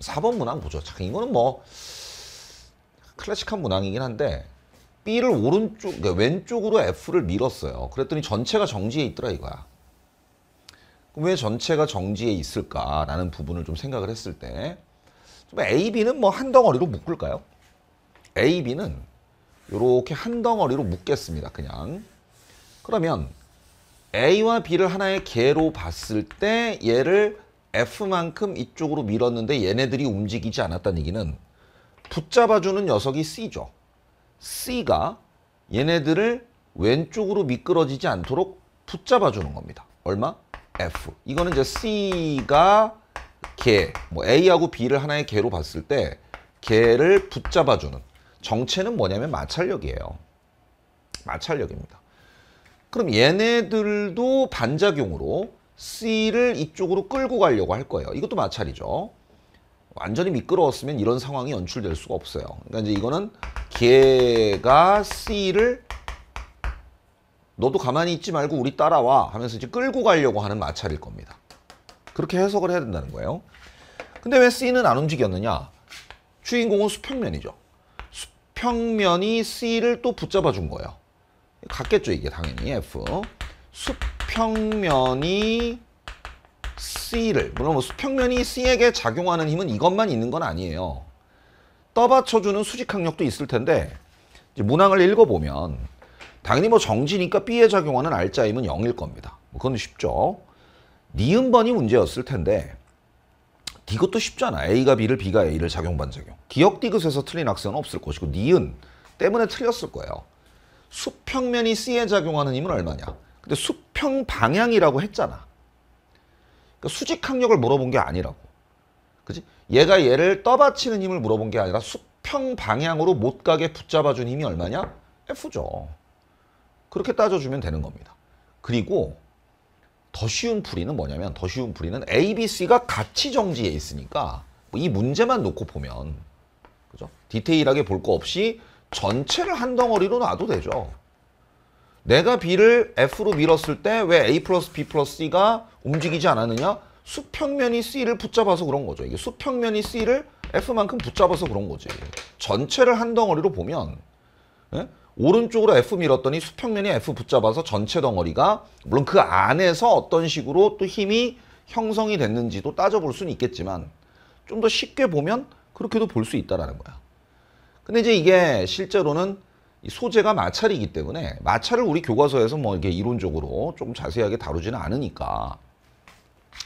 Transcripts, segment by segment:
4번 문항 보죠. 자, 이거는 뭐 클래식한 문항이긴 한데 B를 오른쪽, 그러니까 왼쪽으로 F를 밀었어요. 그랬더니 전체가 정지에 있더라 이거야. 왜 전체가 정지에 있을까라는 부분을 좀 생각을 했을 때 A, B는 뭐 한 덩어리로 묶을까요? A, B는 이렇게 한 덩어리로 묶겠습니다. 그냥. 그러면 A와 B를 하나의 개로 봤을 때 얘를 F만큼 이쪽으로 밀었는데 얘네들이 움직이지 않았다는 얘기는 붙잡아주는 녀석이 C죠. C가 얘네들을 왼쪽으로 미끄러지지 않도록 붙잡아주는 겁니다. 얼마? F. 이거는 이제 C가 개, 뭐 A하고 B를 하나의 개로 봤을 때 개를 붙잡아주는 정체는 뭐냐면 마찰력이에요. 마찰력입니다. 그럼 얘네들도 반작용으로 C를 이쪽으로 끌고 가려고 할 거예요. 이것도 마찰이죠. 완전히 미끄러웠으면 이런 상황이 연출될 수가 없어요. 그러니까 이제 이거는 걔가 C를 너도 가만히 있지 말고 우리 따라와 하면서 이제 끌고 가려고 하는 마찰일 겁니다. 그렇게 해석을 해야 된다는 거예요. 근데 왜 C는 안 움직였느냐? 주인공은 수평면이죠. 수평면이 C를 또 붙잡아 준 거예요. 같겠죠 이게 당연히 F. 수 수평면이 C를 물론 뭐 수평면이 C에게 작용하는 힘은 이것만 있는 건 아니에요. 떠받쳐주는 수직항력도 있을 텐데 문항을 읽어보면 당연히 뭐 정지니까 B에 작용하는 R자 힘은 0일 겁니다. 뭐 그건 쉽죠. 니은번이 문제였을 텐데 이것도 쉽잖아. A가 B를, B가 A를 작용, 반작용. 기억 디귿에서 틀린 학생은 없을 것이고 니은 때문에 틀렸을 거예요. 수평면이 C에 작용하는 힘은 얼마냐? 근데 수평 방향이라고 했잖아. 그러니까 수직 항력을 물어본 게 아니라고. 그지? 얘가 얘를 떠받치는 힘을 물어본 게 아니라 수평 방향으로 못 가게 붙잡아준 힘이 얼마냐? F죠. 그렇게 따져주면 되는 겁니다. 그리고 더 쉬운 풀이는 뭐냐면 더 쉬운 풀이는 A, B, C가 같이 정지에 있으니까 뭐 이 문제만 놓고 보면 그죠? 디테일하게 볼 거 없이 전체를 한 덩어리로 놔도 되죠. 내가 B를 F로 밀었을 때 왜 A 플러스 B 플러스 C가 움직이지 않았느냐? 수평면이 C를 붙잡아서 그런 거죠. 이게 수평면이 C를 F만큼 붙잡아서 그런 거지. 전체를 한 덩어리로 보면 예? 오른쪽으로 F 밀었더니 수평면이 F 붙잡아서 전체 덩어리가 물론 그 안에서 어떤 식으로 또 힘이 형성이 됐는지도 따져볼 수는 있겠지만 좀 더 쉽게 보면 그렇게도 볼 수 있다라는 거야. 근데 이제 이게 실제로는 소재가 마찰이기 때문에 마찰을 우리 교과서에서 뭐 이렇게 이론적으로 조금 자세하게 다루지는 않으니까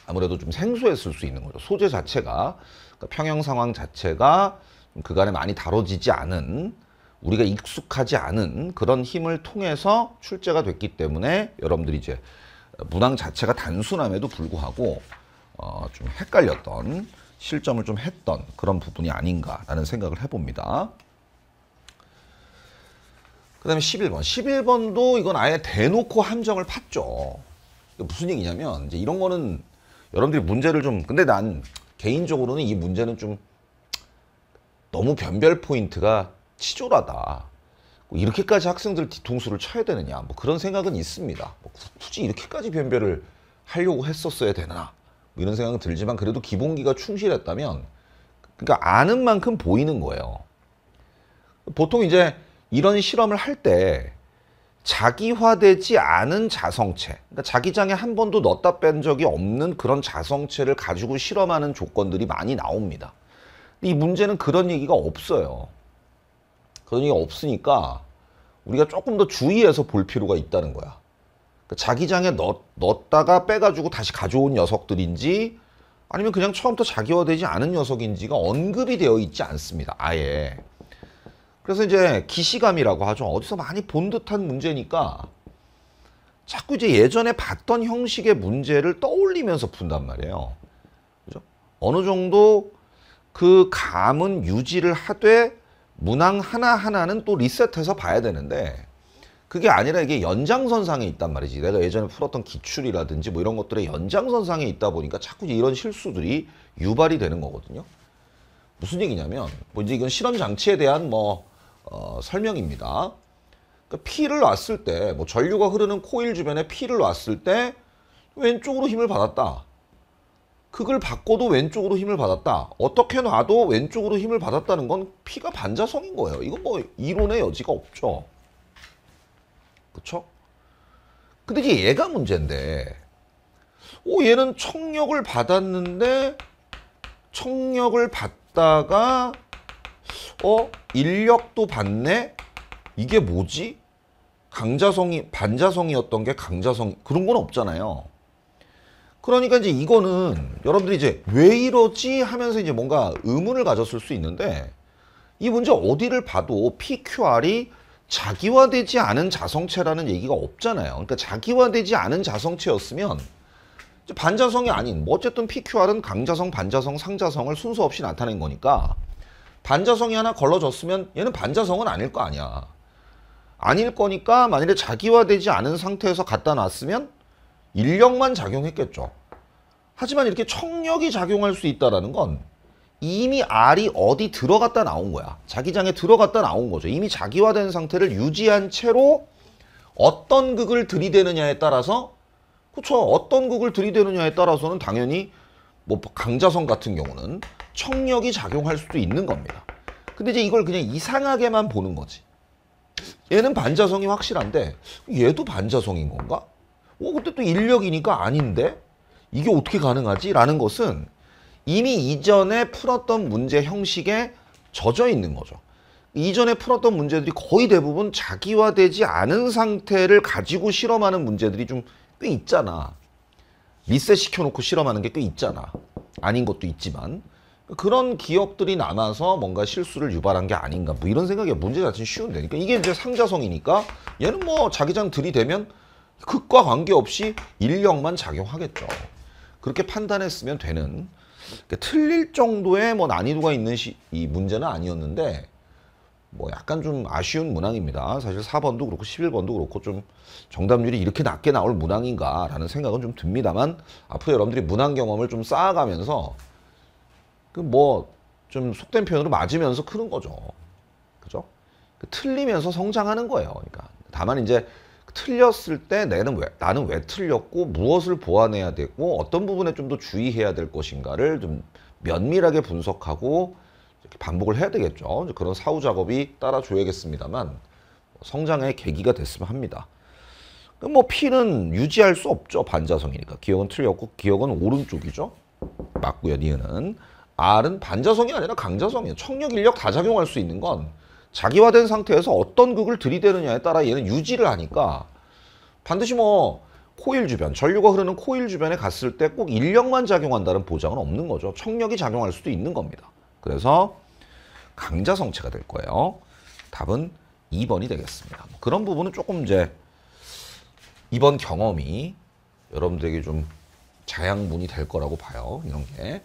아무래도 좀 생소했을 수 있는 거죠. 소재 자체가 그러니까 평형 상황 자체가 그간에 많이 다뤄지지 않은 우리가 익숙하지 않은 그런 힘을 통해서 출제가 됐기 때문에 여러분들이 이제 문항 자체가 단순함에도 불구하고 어, 좀 헷갈렸던 실점을 좀 했던 그런 부분이 아닌가라는 생각을 해봅니다. 그 다음에 11번. 11번도 이건 아예 대놓고 함정을 팠죠. 무슨 얘기냐면 이제 이런 거는 여러분들이 문제를 좀 근데 난 개인적으로는 이 문제는 좀 너무 변별 포인트가 치졸하다. 뭐 이렇게까지 학생들 뒤통수를 쳐야 되느냐 뭐 그런 생각은 있습니다. 뭐 굳이 이렇게까지 변별을 하려고 했었어야 되나 뭐 이런 생각은 들지만 그래도 기본기가 충실했다면 그러니까 아는 만큼 보이는 거예요. 보통 이제 이런 실험을 할 때 자기화되지 않은 자성체, 그러니까 자기장에 한 번도 넣었다 뺀 적이 없는 그런 자성체를 가지고 실험하는 조건들이 많이 나옵니다. 이 문제는 그런 얘기가 없어요. 그런 얘기가 없으니까 우리가 조금 더 주의해서 볼 필요가 있다는 거야. 그러니까 자기장에 넣, 넣었다가 빼가지고 다시 가져온 녀석들인지 아니면 그냥 처음부터 자기화되지 않은 녀석인지가 언급이 되어 있지 않습니다. 아예. 그래서 이제 기시감이라고 하죠. 어디서 많이 본 듯한 문제니까 자꾸 이제 예전에 봤던 형식의 문제를 떠올리면서 푼단 말이에요. 그죠? 어느 정도 그 감은 유지를 하되 문항 하나하나는 또 리셋해서 봐야 되는데 그게 아니라 이게 연장선상에 있단 말이지. 내가 예전에 풀었던 기출이라든지 뭐 이런 것들의 연장선상에 있다 보니까 자꾸 이런 실수들이 유발이 되는 거거든요. 무슨 얘기냐면 뭐 이제 이건 실험 장치에 대한 뭐 어, 설명입니다. 그러니까 피를 놨을 때, 뭐 전류가 흐르는 코일 주변에 피를 놨을 때 왼쪽으로 힘을 받았다. 그걸 바꿔도 왼쪽으로 힘을 받았다. 어떻게 놔도 왼쪽으로 힘을 받았다는 건 피가 반자성인 거예요. 이건 뭐 이론의 여지가 없죠. 그쵸? 근데 이제 얘가 문제인데, 오, 얘는 청력을 받았는데, 청력을 받다가 어? 인력도 받네? 이게 뭐지? 강자성이 반자성이었던 게 강자성 그런 건 없잖아요. 그러니까 이제 이거는 여러분들이 이제 왜 이러지 하면서 이제 뭔가 의문을 가졌을 수 있는데 이 문제 어디를 봐도 PQR이 자기화되지 않은 자성체라는 얘기가 없잖아요. 그러니까 자기화되지 않은 자성체였으면 반자성이 아닌 뭐 어쨌든 PQR은 강자성, 반자성, 상자성을 순서 없이 나타낸 거니까 반자성이 하나 걸러졌으면 얘는 반자성은 아닐 거 아니야. 아닐 거니까 만일에 자기화되지 않은 상태에서 갖다 놨으면 인력만 작용했겠죠. 하지만 이렇게 청력이 작용할 수 있다는 건 이미 알이 어디 들어갔다 나온 거야. 자기장에 들어갔다 나온 거죠. 이미 자기화된 상태를 유지한 채로 어떤 극을 들이대느냐에 따라서 그쵸 어떤 극을 들이대느냐에 따라서는 당연히 뭐 강자성 같은 경우는 청력이 작용할 수도 있는 겁니다. 근데 이제 이걸 그냥 이상하게만 보는 거지. 얘는 반자성이 확실한데 얘도 반자성인 건가? 어, 근데 또 인력이니까 아닌데? 이게 어떻게 가능하지? 라는 것은 이미 이전에 풀었던 문제 형식에 젖어 있는 거죠. 이전에 풀었던 문제들이 거의 대부분 자기화되지 않은 상태를 가지고 실험하는 문제들이 좀 꽤 있잖아. 리셋시켜놓고 실험하는 게 꽤 있잖아. 아닌 것도 있지만. 그런 기억들이 남아서 뭔가 실수를 유발한 게 아닌가 뭐 이런 생각이 문제 자체는 쉬운데 그러니까 이게 이제 상자성이니까 얘는 뭐 자기장 들이대면 극과 관계없이 인력만 작용하겠죠. 그렇게 판단했으면 되는 그러니까 틀릴 정도의 뭐 난이도가 있는 시, 이 문제는 아니었는데 뭐 약간 좀 아쉬운 문항입니다. 사실 4번도 그렇고 11번도 그렇고 좀 정답률이 이렇게 낮게 나올 문항인가라는 생각은 좀 듭니다만 앞으로 여러분들이 문항 경험을 좀 쌓아가면서 그뭐좀 속된 표현으로 맞으면서 크는 거죠. 그죠? 그 틀리면서 성장하는 거예요. 그러니까 다만 이제 틀렸을 때내는왜 나는 왜 틀렸고 무엇을 보완해야 되고 어떤 부분에 좀 더 주의해야 될 것인가를 좀 면밀하게 분석하고 반복을 해야 되겠죠. 그런 사후 작업이 따라줘야겠습니다만 성장의 계기가 됐으면 합니다. 그 뭐 P는 유지할 수 없죠. 반자성이니까. 기억은 틀렸고 기억은 오른쪽이죠. 맞고요. 니은은. R은 반자성이 아니라 강자성이에요. 청력, 인력 다 작용할 수 있는 건 자기화된 상태에서 어떤 극을 들이대느냐에 따라 얘는 유지를 하니까 반드시 뭐 코일 주변, 전류가 흐르는 코일 주변에 갔을 때 꼭 인력만 작용한다는 보장은 없는 거죠. 청력이 작용할 수도 있는 겁니다. 그래서 강자성체가 될 거예요. 답은 2번이 되겠습니다. 뭐 그런 부분은 조금 이제 이번 경험이 여러분들에게 좀 자양분이 될 거라고 봐요. 이런 게.